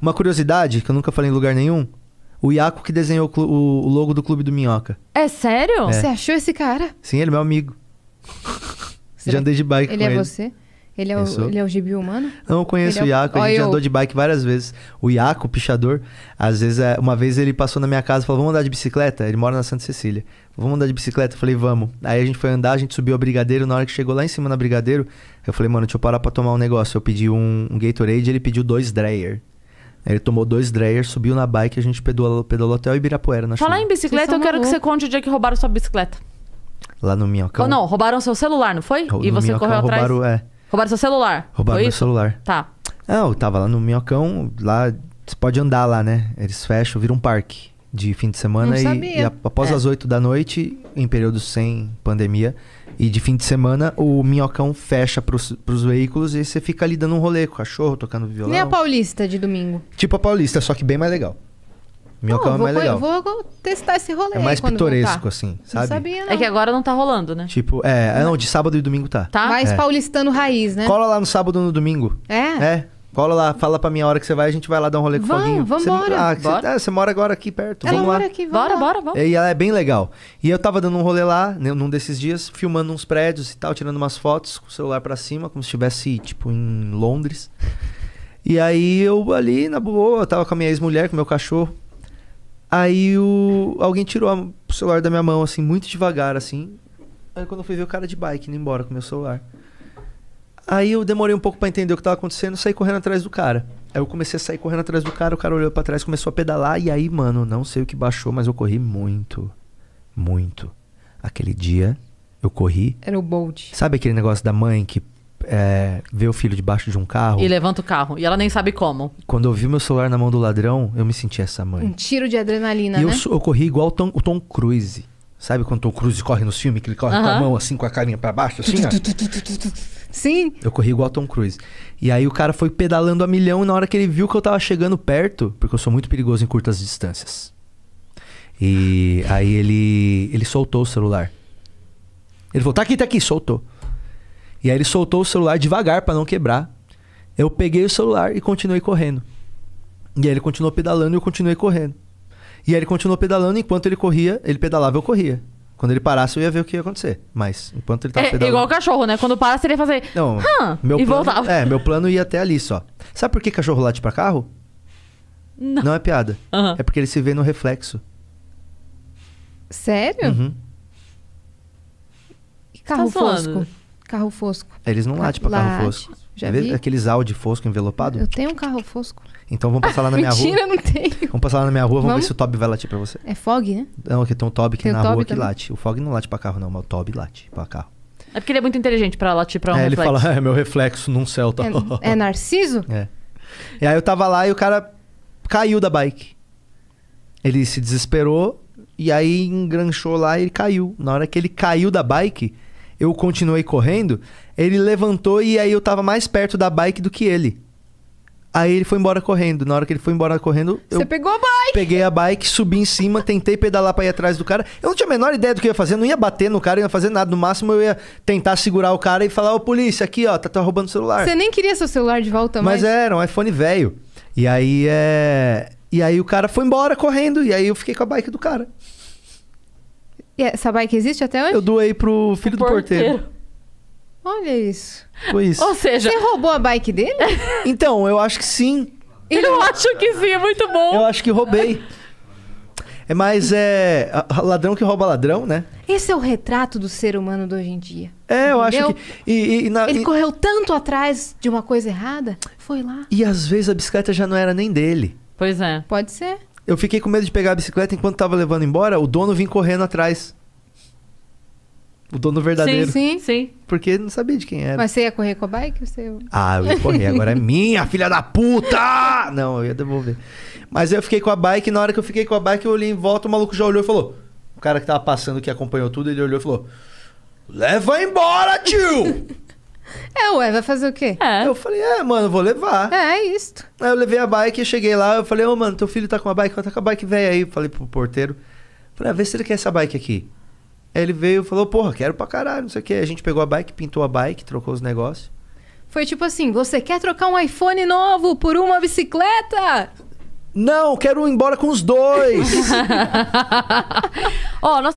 Uma curiosidade, que eu nunca falei em lugar nenhum. O Iaco que desenhou o, o logo do Clube do Minhoca. É sério? É. Você achou esse cara? Sim, ele é meu amigo. Já andei de bike ele com é ele. Você? Ele é você? Ele é o gibi humano? Não, eu conheço é o Iaco, o... a gente andou eu... de bike várias vezes. O Iaco, o pichador, às vezes, é, uma vez ele passou na minha casa e falou: vamos andar de bicicleta? Ele mora na Santa Cecília. Vamos andar de bicicleta? Eu falei, vamos. Aí a gente foi andar, a gente subiu a Brigadeiro. Na hora que chegou lá em cima na Brigadeiro, eu falei, mano, deixa eu parar pra tomar um negócio. Eu pedi um, um Gatorade ele pediu dois Dreyer. Ele tomou dois Dreyers, subiu na bike, a gente pedalou, pedalou até o Ibirapuera na Falar em bicicleta, eu quero que você conte o dia que roubaram sua bicicleta. Lá no Minhocão. Ou não, roubaram seu celular, não foi? Rou- e você Minhocão, correu atrás? Roubaram, é. Roubaram seu celular? Roubaram foi meu isso? celular. Tá. Não, é, eu tava lá no Minhocão, lá... Você pode andar lá, né? Eles fecham, viram um parque de fim de semana e, e, após é. as 8 da noite, em período sem pandemia, e de fim de semana, o minhocão fecha pros, os veículos e você fica ali dando um rolê com o cachorro, tocando violão. Nem a Paulista de domingo. Tipo a Paulista, só que bem mais legal. Minhocão é mais legal. Eu vou testar esse rolê. É mais pitoresco, voltar. assim, sabe? É não sabia, não. É que agora não tá rolando, né? Tipo, é, é não, de sábado e domingo tá. Tá? Mais é. paulistano raiz, né? Cola lá no sábado ou no domingo. É? É. Cola lá, fala pra mim a hora que você vai, a gente vai lá dar um rolê com o Foguinho. Vamos, você, ah, você, ah, você, mora agora aqui perto. Ela vamos mora lá. aqui, vamos bora, lá. bora, bora. E ela é bem legal. E eu tava dando um rolê lá, né, num desses dias, filmando uns prédios e tal, tirando umas fotos com o celular pra cima, como se estivesse, tipo, em Londres. E aí eu ali, na boa, eu tava com a minha ex-mulher, com meu cachorro. Aí o... alguém tirou o celular da minha mão, assim, muito devagar, assim. Aí quando eu fui ver o cara de bike indo embora com meu celular. Aí eu demorei um pouco para entender o que tava acontecendo, saí correndo atrás do cara. Aí eu comecei a sair correndo atrás do cara, o cara olhou para trás, começou a pedalar e aí, mano, não sei o que baixou, mas eu corri muito. Muito. Aquele dia eu corri. Era o Bolt. Sabe aquele negócio da mãe que é, vê o filho debaixo de um carro? E levanta o carro. E ela nem sabe como. Quando eu vi meu celular na mão do ladrão, eu me senti essa mãe. Um tiro de adrenalina, e né? Eu, eu corri igual o Tom, o Tom Cruise. Sabe quando o Tom Cruise corre no filme que ele corre uh -huh. com a mão assim, com a carinha para baixo, assim? ó. Sim. Eu corri igual Tom Cruise. E aí o cara foi pedalando a milhão e na hora que ele viu que eu tava chegando perto, porque eu sou muito perigoso em curtas distâncias. E aí ele ele soltou o celular. Ele falou: "Tá aqui, tá aqui", soltou. E aí ele soltou o celular devagar para não quebrar. Eu peguei o celular e continuei correndo. E aí ele continuou pedalando e eu continuei correndo. E aí ele continuou pedalando enquanto ele corria, ele pedalava, eu corria. Quando ele parasse, eu ia ver o que ia acontecer. Mas enquanto ele tava é, é pedalando... Igual o cachorro, né? Quando parasse, ele ia fazer... Não, meu e plano, voltava. É, meu plano ia até ali só. Sabe por que cachorro late pra carro? Não, Não é piada. Uhum. É porque ele se vê no reflexo. Sério? Uhum. Que carro tá fosco carro fosco. Eles não latem pra carro fosco. Já vi? Aqueles Audi fosco envelopado? Eu tenho um carro fosco. Então vamos passar lá na minha Mentira, rua. Mentira, não tenho. Vamos passar lá na minha rua, vamos, vamos? ver se o Toby vai latir pra você. É Fog, né? Não, aqui tem um Toby que na rua também. que late. O Fog não late pra carro, não, mas o Toby late pra carro. É porque ele é muito inteligente pra latir pra um é, reflexo. ele fala, é meu reflexo num céu. Tá... É, é Narciso? É. E aí eu tava lá e o cara caiu da bike. Ele se desesperou e aí engranchou lá e ele caiu. Na hora que ele caiu da bike, eu continuei correndo, ele levantou e aí eu tava mais perto da bike do que ele. Aí ele foi embora correndo. Na hora que ele foi embora correndo, Você eu pegou a bike! peguei a bike, subi em cima, tentei pedalar pra ir atrás do cara. Eu não tinha a menor ideia do que eu ia fazer, eu não ia bater no cara, eu ia fazer nada. No máximo eu ia tentar segurar o cara e falar: Ô polícia, aqui ó, tá, tá roubando o celular. Você nem queria seu celular de volta Mas era um iPhone velho. E aí é. E aí o cara foi embora correndo, e aí eu fiquei com a bike do cara. Essa é, bike existe até hoje? Eu doei pro filho o do porteiro. porteiro. Olha isso. Foi isso. Ou seja... Você roubou a bike dele? então, eu acho que sim. Eu, acho que sim, é muito bom. Eu acho que roubei. É mais é ladrão que rouba ladrão, né? Esse é o retrato do ser humano de hoje em dia. É, eu acho que. E, e, na, Ele e... correu tanto atrás de uma coisa errada, foi lá. E às vezes a bicicleta já não era nem dele. Pois é. Pode ser. Eu fiquei com medo de pegar a bicicleta enquanto tava levando embora, o dono vinha correndo atrás. O dono verdadeiro. Sim, sim, sim. Porque não sabia de quem era. Mas você ia correr com a bike? Você... Ah, eu ia correr. Agora é minha, filha da puta! Não, eu ia devolver. Mas eu fiquei com a bike. E na hora que eu fiquei com a bike, eu olhei em volta. O maluco já olhou e falou. O cara que tava passando, que acompanhou tudo, ele olhou e falou: Leva embora, tio! É, ué, vai fazer o quê? É. Eu falei, é, mano, vou levar. É, é Aí eu levei a bike, cheguei lá, eu falei, ô, oh, mano, teu filho tá com uma bike, tá com a bike velha aí. Falei pro porteiro. Falei, ah, vê se ele quer essa bike aqui. Aí ele veio e falou, porra, quero pra caralho, não sei o quê. A gente pegou a bike, pintou a bike, trocou os negócios. Foi tipo assim, você quer trocar um iPhone novo por uma bicicleta? Não, quero ir embora com os dois. Ó, oh, nós